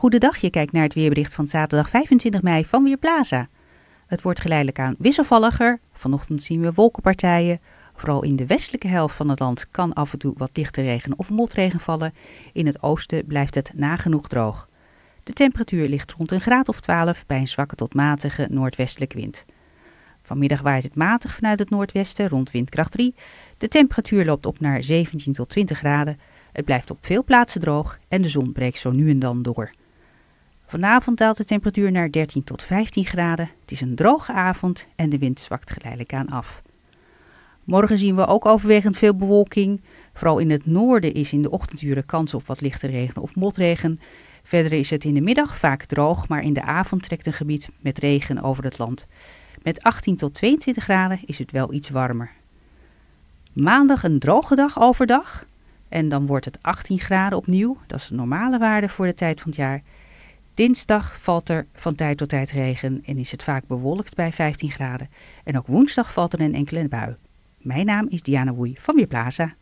Goedendag, je kijkt naar het weerbericht van zaterdag 25 mei van Weerplaza. Het wordt geleidelijk aan wisselvalliger. Vanochtend zien we wolkenpartijen. Vooral in de westelijke helft van het land kan af en toe wat dichte regen of motregen vallen. In het oosten blijft het nagenoeg droog. De temperatuur ligt rond een graad of 12 bij een zwakke tot matige noordwestelijke wind. Vanmiddag waait het matig vanuit het noordwesten rond windkracht 3. De temperatuur loopt op naar 17 tot 20 graden. Het blijft op veel plaatsen droog en de zon breekt zo nu en dan door. Vanavond daalt de temperatuur naar 13 tot 15 graden. Het is een droge avond en de wind zwakt geleidelijk aan af. Morgen zien we ook overwegend veel bewolking. Vooral in het noorden is in de ochtenduren kans op wat lichte regen of motregen. Verder is het in de middag vaak droog, maar in de avond trekt een gebied met regen over het land. Met 18 tot 22 graden is het wel iets warmer. Maandag een droge dag overdag. En dan wordt het 18 graden opnieuw. Dat is de normale waarde voor de tijd van het jaar. Dinsdag valt er van tijd tot tijd regen en is het vaak bewolkt bij 15 graden. En ook woensdag valt er een enkele bui. Mijn naam is Diana Woei van Weerplaza.